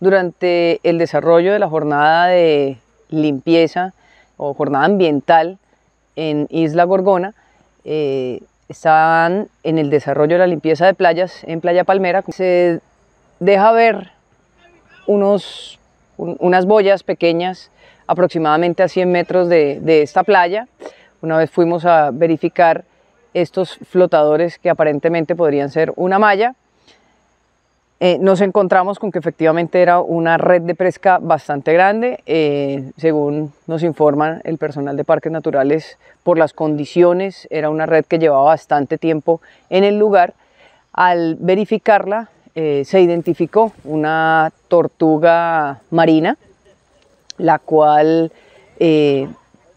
durante el desarrollo de la jornada de limpieza o jornada ambiental en Isla Gorgona, eh, estaban en el desarrollo de la limpieza de playas en Playa Palmera. Se deja ver unos, unas boyas pequeñas aproximadamente a 100 metros de, de esta playa. Una vez fuimos a verificar estos flotadores que aparentemente podrían ser una malla eh, nos encontramos con que efectivamente era una red de pesca bastante grande, eh, según nos informa el personal de parques naturales, por las condiciones, era una red que llevaba bastante tiempo en el lugar. Al verificarla, eh, se identificó una tortuga marina, la cual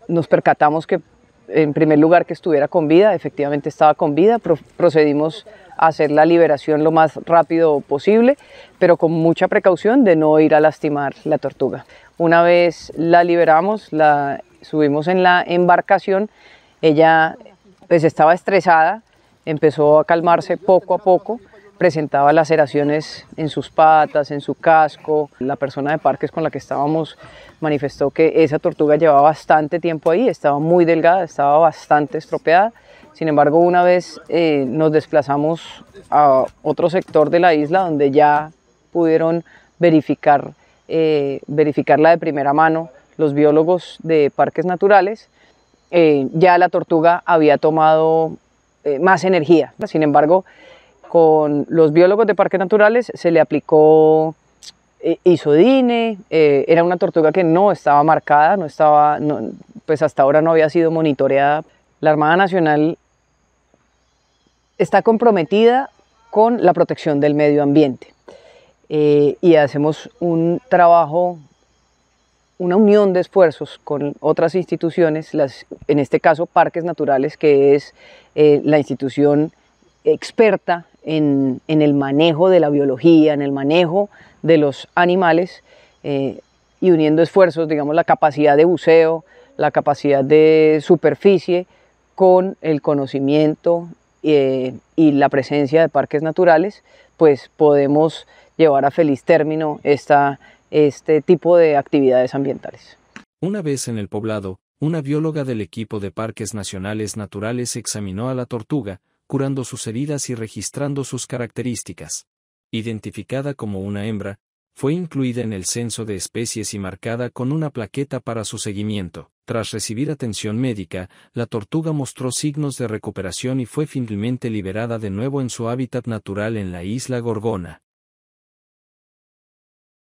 nos percatamos que en primer lugar que estuviera con vida, efectivamente estaba con vida, procedimos hacer la liberación lo más rápido posible, pero con mucha precaución de no ir a lastimar la tortuga. Una vez la liberamos, la subimos en la embarcación, ella pues estaba estresada, empezó a calmarse poco a poco, presentaba laceraciones en sus patas, en su casco. La persona de parques con la que estábamos manifestó que esa tortuga llevaba bastante tiempo ahí, estaba muy delgada, estaba bastante estropeada. Sin embargo, una vez eh, nos desplazamos a otro sector de la isla donde ya pudieron verificar, eh, verificarla de primera mano los biólogos de parques naturales, eh, ya la tortuga había tomado más energía. Sin embargo, con los biólogos de parques naturales se le aplicó isodine, era una tortuga que no estaba marcada, no estaba, pues hasta ahora no había sido monitoreada la Armada Nacional está comprometida con la protección del medio ambiente eh, y hacemos un trabajo, una unión de esfuerzos con otras instituciones, en este caso Parques Naturales, que es eh, la institución experta en, el manejo de la biología, en el manejo de los animales eh, y uniendo esfuerzos, digamos, la capacidad de buceo, la capacidad de superficie con el conocimiento eh, y la presencia de parques naturales, pues podemos llevar a feliz término este tipo de actividades ambientales. Una vez en el poblado, una bióloga del equipo de Parques Nacionales Naturales examinó a la tortuga, curando sus heridas y registrando sus características. Identificada como una hembra, fue incluida en el censo de especies y marcada con una plaqueta para su seguimiento. Tras recibir atención médica, la tortuga mostró signos de recuperación y fue finalmente liberada de nuevo en su hábitat natural en la isla Gorgona.